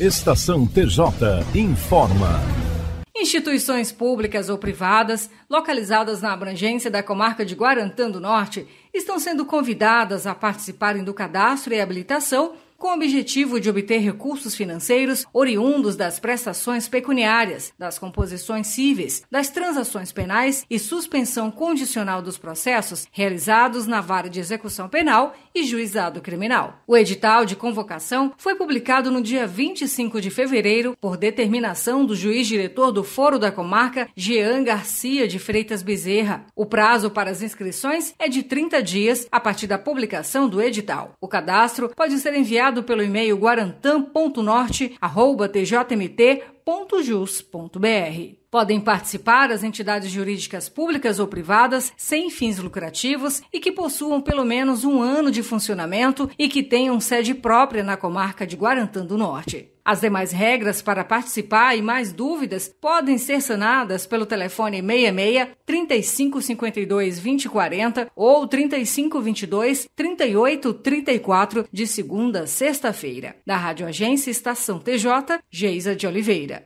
Estação TJ informa. Instituições públicas ou privadas, localizadas na abrangência da comarca de Guarantã do Norte, estão sendo convidadas a participarem do cadastro e habilitação com o objetivo de obter recursos financeiros oriundos das prestações pecuniárias, das composições cíveis, das transações penais e suspensão condicional dos processos realizados na vara de execução penal e juizado criminal. O edital de convocação foi publicado no dia 25 de fevereiro por determinação do juiz diretor do Foro da Comarca, Jean Garcia de Freitas Bezerra. O prazo para as inscrições é de 30 dias a partir da publicação do edital. O cadastro pode ser enviado enviado pelo e-mail guarantam.norte@tjmt.jus.br. Podem participar as entidades jurídicas públicas ou privadas sem fins lucrativos e que possuam pelo menos um ano de funcionamento e que tenham sede própria na comarca de Guarantã do Norte. As demais regras para participar e mais dúvidas podem ser sanadas pelo telefone 66 3552 2040 ou 3522 3834 de segunda a sexta-feira. Da Rádio Agência Estação TJ, Geisa de Oliveira.